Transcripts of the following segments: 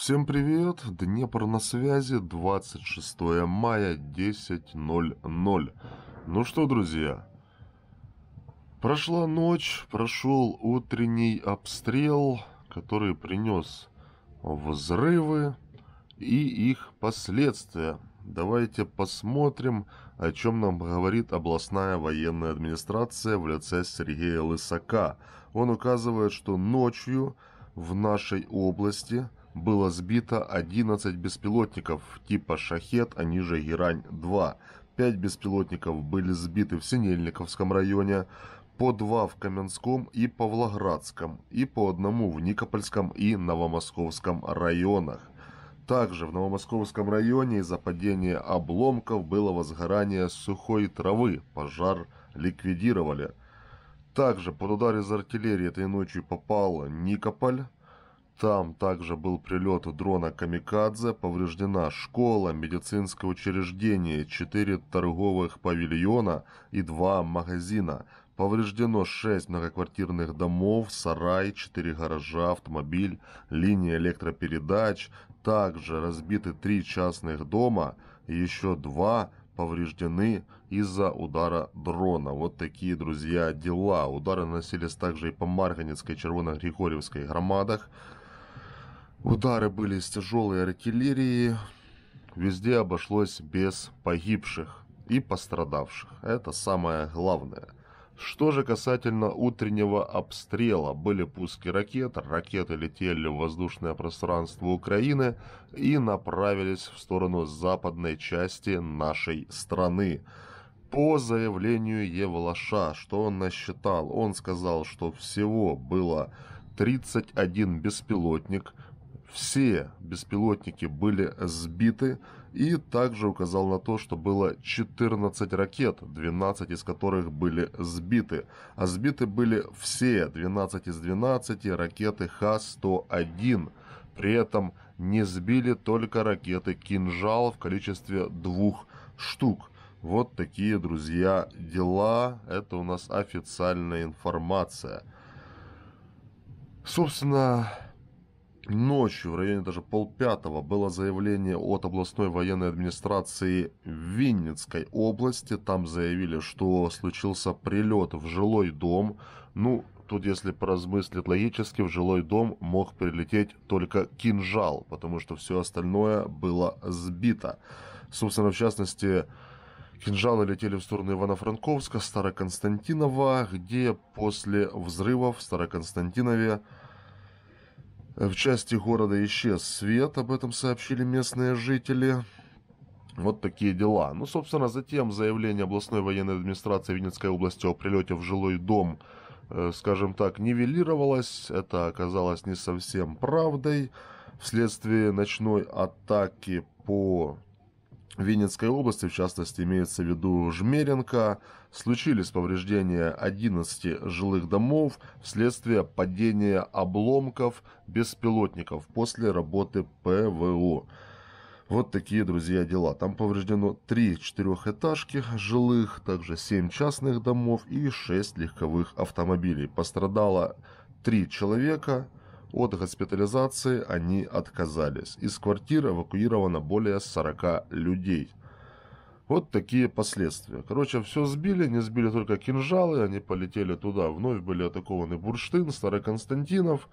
Всем привет! Днепр на связи, 26 мая, 10.00. Ну что, друзья, прошла ночь, прошел утренний обстрел, который принес взрывы и их последствия. Давайте посмотрим, о чем нам говорит областная военная администрация в лице Сергея Лысака. Он указывает, что ночью в нашей области – было сбито 11 беспилотников типа «Шахет», а ниже «Герань-2». 5 беспилотников были сбиты в Синельниковском районе, по два в Каменском и Павлоградском, и по одному в Никопольском и Новомосковском районах. Также в Новомосковском районе из-за падения обломков было возгорание сухой травы, пожар ликвидировали. Также под удар из артиллерии этой ночью попал Никополь, там также был прилет дрона «Камикадзе», повреждена школа, медицинское учреждение, 4 торговых павильона и 2 магазина. Повреждено 6 многоквартирных домов, сарай, 4 гаража, автомобиль, линия электропередач. Также разбиты 3 частных дома еще 2 повреждены из-за удара дрона. Вот такие, друзья, дела. Удары наносились также и по Марганецкой и Червоногригорьевской громадах. Удары были из тяжелой артиллерии. Везде обошлось без погибших и пострадавших. Это самое главное. Что же касательно утреннего обстрела, были пуски ракет, ракеты летели в воздушное пространство Украины и направились в сторону западной части нашей страны. По заявлению Евлаша, что он насчитал, он сказал, что всего было 31 беспилотник – все беспилотники были сбиты и также указал на то, что было 14 ракет, 12 из которых были сбиты. А сбиты были все 12 из 12 ракеты Х-101. При этом не сбили только ракеты «Кинжал» в количестве двух штук. Вот такие, друзья, дела. Это у нас официальная информация. Собственно, ночью, в районе даже полпятого, было заявление от областной военной администрации Винницкой области. Там заявили, что случился прилет в жилой дом. Ну, тут, если поразмыслить логически, в жилой дом мог прилететь только кинжал, потому что все остальное было сбито. Собственно, в частности, Кинжалы летели в сторону Ивано-Франковска, Староконстантинова, где после взрывов в Староконстантинове в части города исчез свет, об этом сообщили местные жители. Вот такие дела. Ну, собственно, затем заявление областной военной администрации Винницкой области о прилете в жилой дом, э, скажем так, нивелировалось. Это оказалось не совсем правдой. Вследствие ночной атаки по Винницкой области, в частности имеется в виду Жмеренко, случились повреждения 11 жилых домов вследствие падения обломков беспилотников после работы ПВО. Вот такие, друзья, дела. Там повреждено 3 четырехэтажки жилых, также 7 частных домов и 6 легковых автомобилей. Пострадало 3 человека, от госпитализации они отказались. Из квартир эвакуировано более 40 людей. Вот такие последствия. Короче, все сбили, не сбили только кинжалы, они полетели туда. Вновь были атакованы Бурштын, Староконстантинов.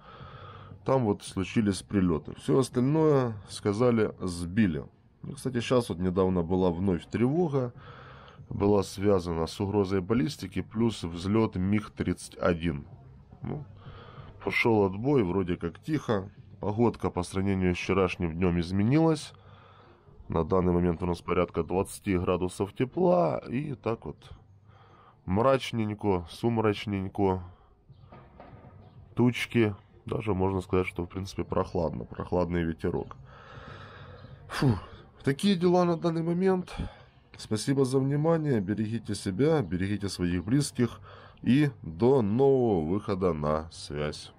Там вот случились прилеты. Все остальное, сказали, сбили. Ну, кстати, сейчас вот недавно была вновь тревога. Была связана с угрозой баллистики плюс взлет МиГ-31. Ну, Пошел отбой, вроде как тихо. Погодка по сравнению с вчерашним днем изменилась. На данный момент у нас порядка 20 градусов тепла. И так вот мрачненько, сумрачненько. Тучки. Даже можно сказать, что в принципе прохладно. Прохладный ветерок. Фу. Такие дела на данный момент. Спасибо за внимание. Берегите себя, берегите своих близких. И до нового выхода на связь.